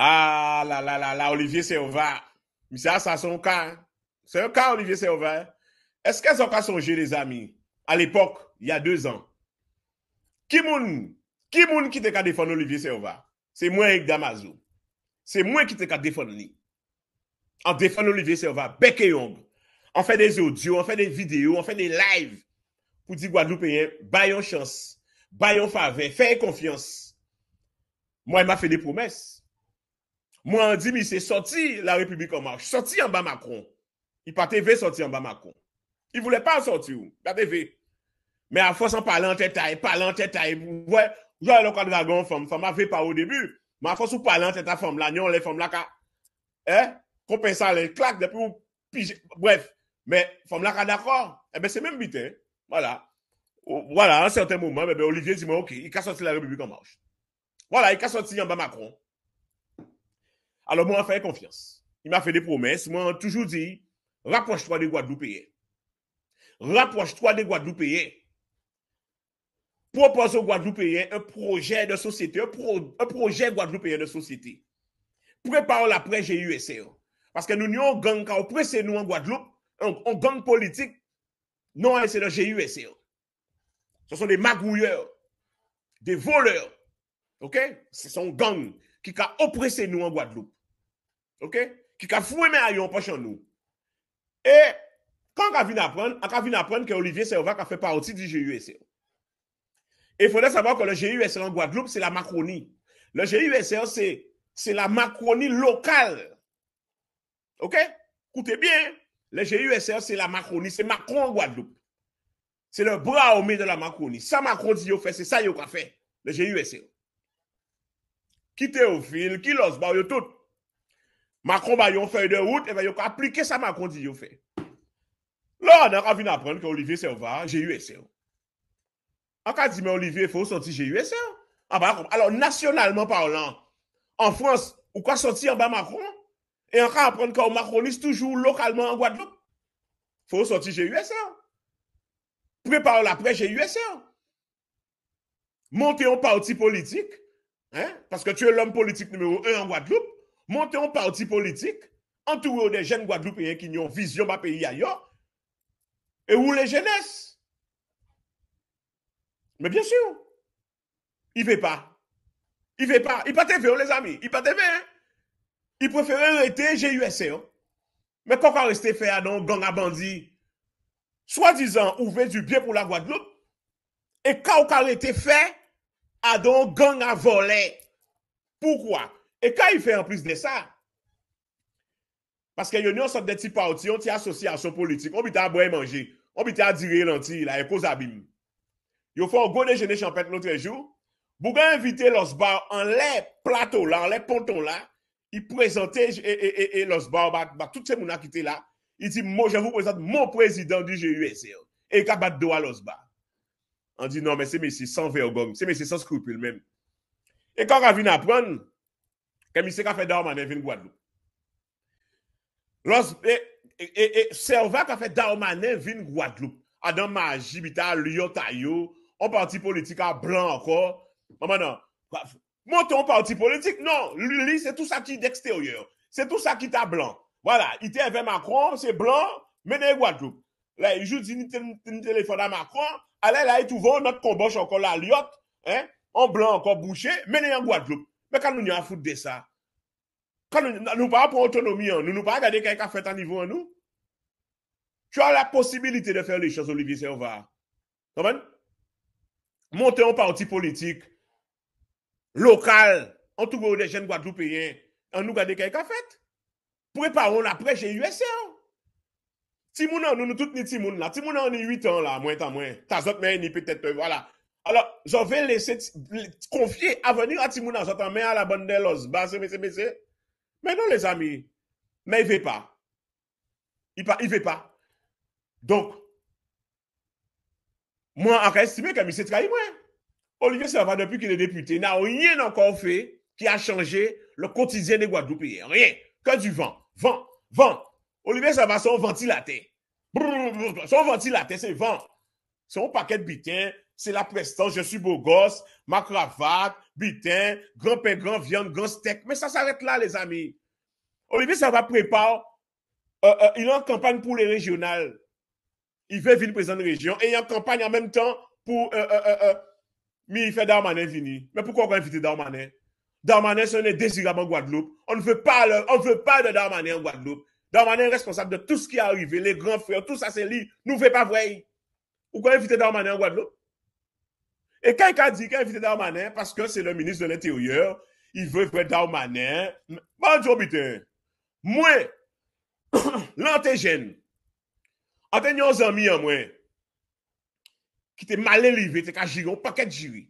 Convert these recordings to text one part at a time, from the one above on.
A ah, la la la la, Olivier Servat, misè a sa son ka, se yo ka Olivier Servat, eske son ka sonje le zami, a l'epok, ya 2 an, ki moun, ki moun ki te ka defon Olivier Servat, se mwen ek Damazo, se mwen ki te ka defon li, an defon Olivier Servat, beke yon, an fe de zodyo, an fe de video, an fe de live, pou di Guadupeye, bayon chans, bayon fave, feye konfians, mwen ma fe de promes, Moi, on dit, mais c'est sorti la République en marche, sorti en bas Macron. Il pas TV sorti en bas Macron. Il voulait pas sortir, pas TV. Mais à force en parlant en tête à parle en tête à ouais, j'ai le dragon, femme, femme avait pas au début. Mais à force on parler en tête à femme, là, non, les femmes là, hein, qu'on ça, les claques, depuis bref. Mais femme là, d'accord, eh ben, c'est même bité. Hein. Voilà. Voilà, à un certain moment, eh ben, Olivier dit, moi, ok, il a sorti la République en marche. Voilà, il a sorti en bas Macron. Alors, moi, fait confiance. Il m'a fait des promesses. Moi, toujours dit, rapproche-toi des Guadeloupéens. Rapproche-toi des Guadeloupéens. Propose aux Guadeloupéens un projet de société, un, projet Guadeloupéen de société. Prépare le après GUSR. Parce que nous, nous, on gang, qui a nous en Guadeloupe, on, gang politique, non, hein, c'est le GUSR. E. Ce sont des magouilleurs, des voleurs. OK? Ce sont gangs qui ont oppressé nous en Guadeloupe. Ok? Ki ka fwe men a yon pa chan nou. E, kan ka vin apren, an ka vin apren ki Olivier Servak a fe pa outi di GUSR. E fwede saban kon le GUSR an Gwadloup, se la Macroni. Le GUSR se, se la Macroni lokal. Ok? Koute bien. Le GUSR se la Macroni, se Macron an Gwadloup. Se le bra ome de la Macroni. Sa Macroni yo fe, se sa yo ka fe, le GUSR. Ki te ou fil, ki los, ba ou yo tout. Macron bayon fèy de wout, e bayon kwa aplike sa Macron di yo fè. Lò, anèk avin aprenn ki Olivier Servat, GUSR. Anka di men Olivier, fò e ah, ou soti GUSR. An bak, alò, nasyonalman parlant, an Frans, ou kwa soti en ba Macron, e anka aprenn ki an Macroniste toujou lokalman an Guadeloupe, fò ou soti GUSR. Prepar l'apre GUSR. Monte yon parti politik, an, paske tue l'om politik nmèro 1 an Guadeloupe, Mante yon parti politik, antouyo de jen gwa glup ye ki nyon vizyon ba peyi a yo, e wou le jen es. Me byen syou, i ve pa. I ve pa. I pa te ve yo le zami. I pa te ve. I preferen rete G.U.S.E. yo. Me kou ka reste fe a don ganga bandi. Soa dizan, ouve du byen pou la gwa glup, e kou ka rete fe, a don ganga volet. Poukwa? E ka yon fè an plis de sa? Paske yon yon sot de ti pauti, yon ti asosyasyon politik, yon bitè a boye manji, yon bitè a diri lanti la, yon fò an gò de jene chanpèt loutre jou, bougè invite los bar an lè plato la, an lè ponton la, yon prezante jè, e, e, e, e, los bar, bak, bak, tout se moun akite la, yon ti, mò, jè vou prezante, mò prezident di G.U.S.L. E ka bat do a los bar. An di, nan, mè se mè si san vergon, se mè si san skrupil men. E Kemise ka fe da omane vin Gwadloup. Lors, e, e, e, e, serva ka fe da omane vin Gwadloup. Adan majibita, liyo tayo, an parti politika, blan akor. Mamanan, mante an parti politik, non, li, li, se tout sa ki dekste oye yo. Se tout sa ki ta blan. Wala, ite evè Macron, se blan, mene Gwadloup. La, i jout zini teni telefon da Macron, ale la itouvo, not konbo chokola liyot, en blan akor bouchè, mene yon Gwadloup. Mwen kan nou ni an foute de sa. Kan nou pa an pou antonomi an. Nou nou pa an gade kèk an fèt an nivou an nou. Chou an la posibilite de fèr lè chèzolivise an va. Toman? Montè an parti politik. Lokal. An tou gò ou de jèn gwa dloupèyen. An nou gade kèk an fèt. Pwè pa ou an aprejè USA an. Ti moun an nou nou tout ni ti moun la. Ti moun an ni 8 an la. Mwen tan mwen. Tazot men ni pètèt mwen. Wala. Alors, je vais laisser confier à venir à Timouna. J'entends, mais à la bande de l'os, Mais non, les amis. Mais il ne veut pas. Il ne veut pas. Donc, moi, c'est estimé que c'est trahi, moi. Olivier Sava depuis qu'il est député, n'a rien encore fait qui a changé le quotidien des Guadeloupéens. Rien. Que du vent. Vent. Vent. Olivier Serva, son ventilateur. Son ventilateur, c'est vent. Son paquet de bitins, c'est la prestance, je suis beau gosse, ma cravate, butin, grand pain, grand viande, grand steak. Mais ça s'arrête là, les amis. Olivier ça va prépare, euh, euh, il est en campagne pour les régionales. Il veut venir président de région et il est en campagne en même temps pour... Euh, mais il fait Darmanin vini. Mais pourquoi on va inviter Darmanin Darmanin, c'est un désirable en Guadeloupe. On ne veut pas, on veut pas de Darmanin en Guadeloupe. Darmanin est responsable de tout ce qui est arrivé, les grands frères, tout ça, c'est lui. Nous ne pas vrai. Pourquoi inviter Darmanin en Guadeloupe E kèk a di kè evite dar manè, paske se le minis de l'interyeur, i vè vè dar manè. Banjou bitè, mwen, lantè jèn, an te nyon zan mi an mwen, ki te mal elive, te ka jiri ou pakèt jiri.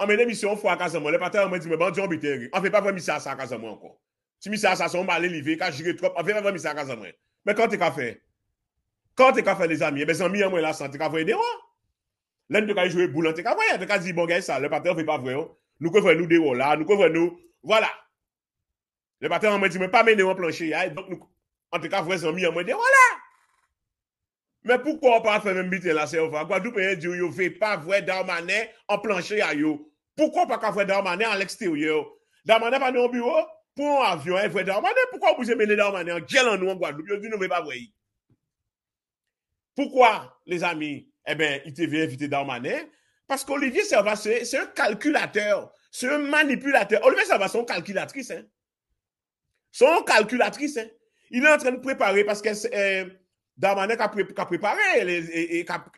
An menè misyon fwa kazan mwen, le patè an mwen bon, di, mwen, banjou bitè, an fè pa vè misyon sa kazan mwen an kon. Ti misyon sa sa son mal elive, ka jiri trop, an fè pa vè misyon sa kazan mwen. Mè kon te ka fè? Kon te ka fè le zan mi? Mè zan mi an mwen la san, te ka fè de wè? Len te ka yon jowe boul, an te ka voye, an te ka zi bon gen sa, lè patè yon vè pa vwè yon, oh. nou kè vwè nou dè yon la, nou kè vwè nou, vwè la. Lè patè yon mwen di mwen pa mène yon planche yay, an te ka vwè zon mi yon mwen di yon la. Mè poukwa ou pa fè mè mbite la se yon fa? Gwadou mwen di yon yon vwè pa vwè darmanè an planche yay yon. Poukwa ou pa kè vwè darmanè an lèkstè yon yon? Darmanè pa nou yon biro, pou yon avyon yon vwè darmanè, poukwa ou pou jè mè eh bien, ben, devait inviter Darmanin. Parce qu'Olivier Serva, c'est un calculateur, c'est un manipulateur. Olivier Serva, son calculatrice. Hein? Son calculatrice. Hein? Il est en train de préparer parce que euh, Darmanin a, a préparé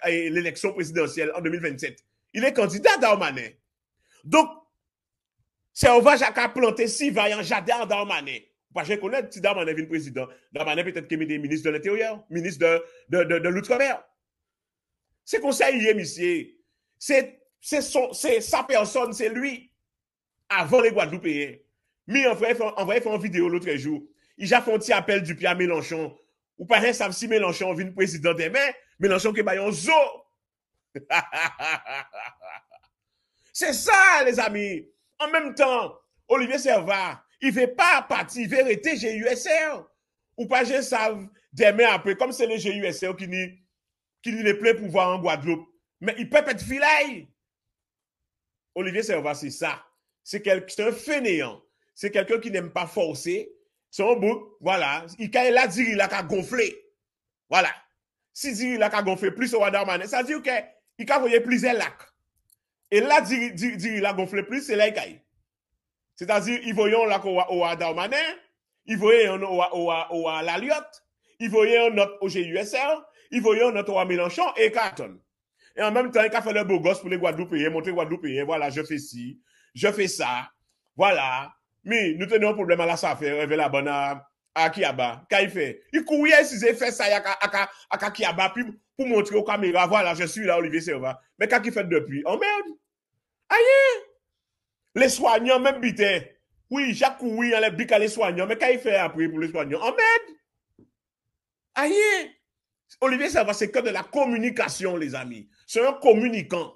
l'élection présidentielle en 2027. Il est candidat Darmanin. Donc, Serva, a planté si vaillant jardin Darmanin. Parce que je connais si Darmanin est président. Darmanin peut-être qu'il est ministre de l'Intérieur, ministre de l'Outre-mer. Se konsey yè misye, se sa person se lwi avon le Gwadoupeye. Eh. Mi anvoye fè an video loutre jou, i jafon ti apel dupi an Mélenchon. Ou pa jè sav si Mélenchon vin prezident demè, eh Mélenchon ke bayon zo. Se sa les ami, an mèm tan, Olivier Servat, i ve pa pati verite GUSR. Ou pa jè sav demè apè, kom se le GUSR ki ni... qui lui plaît pouvoir en Guadeloupe. Mais il peut être vilain. Olivier Serva, c'est ça. C'est un fainéant. C'est quelqu'un qui n'aime pas forcer. C'est un Voilà. Il a la dire il a gonflé. Voilà. Si dire il a gonflé plus au Wadarman, ça veut dire qu'il a voyé plus de lac. Et là, il a gonflé plus, c'est là qu'il C'est-à-dire, il voyait un lac au Wadarman, il voyait un au Laliotte, il voyait un autre au GUSR, il voyait notre roi Mélenchon et Carton. Et en même temps, il a fait le beau gosse pour les Guadeloupéens, montrer Guadeloupe Guadeloupéens, voilà, je fais ci, je fais ça, voilà. Mais nous tenons un problème à la safé, avec la bonne à, Kiaba. Qu'a il fait? Il courait si faisait fait ça à, à, à Kiaba, puis pour montrer aux caméras, voilà, je suis là, Olivier Serva. Mais qu'a qui fait depuis? En oh, merde! Aïe! Les soignants, même bité. Oui, Jacques oui, hein, il les les soignants, mais qu'a il fait après pour les soignants? En oh, merde! Aïe! Olivier va c'est que de la communication, les amis. C'est un communicant.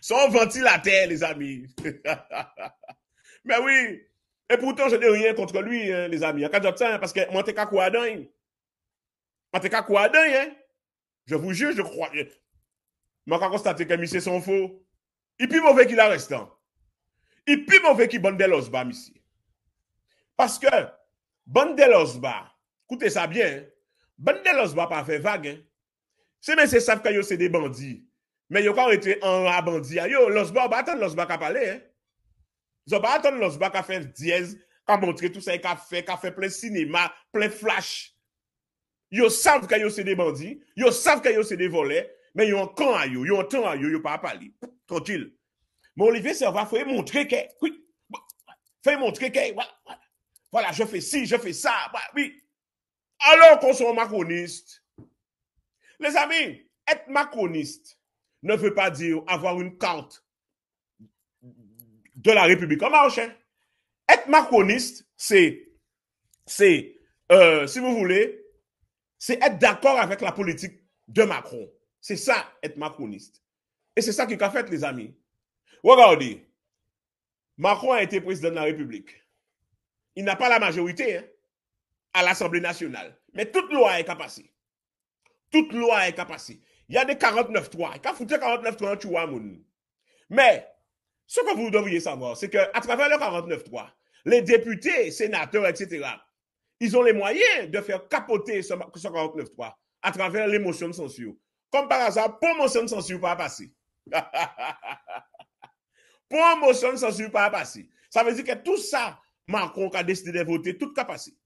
c'est un ventilateur, les amis. Mais oui. Et pourtant, je n'ai rien contre lui, hein, les amis. Quand hein, j'obtiens, parce que moi, t'es qu'à quoi hein. Je vous jure, je crois. Moi, quand constaté que monsieur sont faux, il puis mauvais qu'il a restant. Hein. Il puis mauvais qu'il de bas, monsieur. Parce que de bas, Écoutez ça bien. Hein. Bandelos va pas faire vague. Hein. C'est même c'est savent que c'est des bandits. Mais ils ont été en bandit. Yo, los va pas attendre los va parler. Hein. Ils pas attendre los va faire dièse, qu'a montrer tout ça et ka fait, qu'a fait plein cinéma, plein flash. Yo savent que c'est des bandits, yo savent que c'est des volets, mais ils ont quand à yo, ils ont temps à yo, ils pas parler. Tranquille. Mais Olivier Serva faut montrer que oui. montrer que voilà, je fais ci, je fais ça. oui alors qu'on soit macroniste. Les amis, être macroniste ne veut pas dire avoir une carte de la République en marche. Hein. Être macroniste, c'est, c'est euh, si vous voulez, c'est être d'accord avec la politique de Macron. C'est ça, être macroniste. Et c'est ça qu'il a fait, les amis. Regardez, Macron a été président de la République. Il n'a pas la majorité. Hein? à l'Assemblée nationale. Mais toute loi est capacée. Toute loi est capacée. Il y a des 49-3. Quand vous dites 49-3, tu vois, Mais ce que vous devriez savoir, c'est qu'à travers le 49-3, les députés, sénateurs, etc., ils ont les moyens de faire capoter ce, 49-3 à travers les motions de censure. Comme par hasard, pour motion de censure pas passé. pour motion de censure pas passé. Ça veut dire que tout ça, Macron a décidé de voter, tout capacité.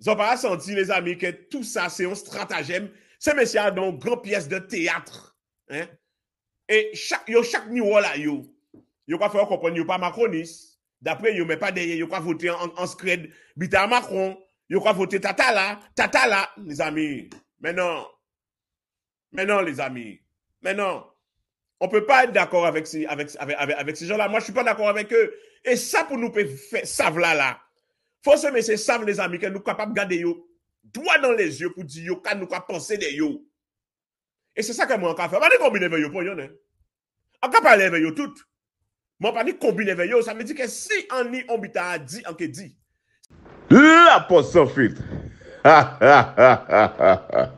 Ils n'ont pas senti, les amis, que tout ça, c'est un stratagème. C'est messieurs dans une grande pièce de théâtre. Hein. Et chaque, yo, chaque niveau là, yo, yo quoi faire comprendre, yo pas macroniste. D'après, yo, mais pas derrière, yo quoi voter en, en scred, bita Macron, yo quoi voter tata là, tata là, les amis. Maintenant, maintenant, les amis, maintenant, on peut pas être d'accord avec, avec, avec, avec, ces gens-là. Moi, je suis pas d'accord avec eux. Et ça, pour nous, faire ça, là, là. Fosè mè se sav lè zami kè nou kapap gade yo Dwa nan lè zyo pou di yo Kan nou kapap ponse de yo E se sa ke mè anka fè Mè an pa ni kombine ve yo pou yon Anka pa lè ve yo tout Mè an pa ni kombine ve yo Sa mè di ke si an ni ombita a di anke di La poso fit Ha ha ha ha ha ha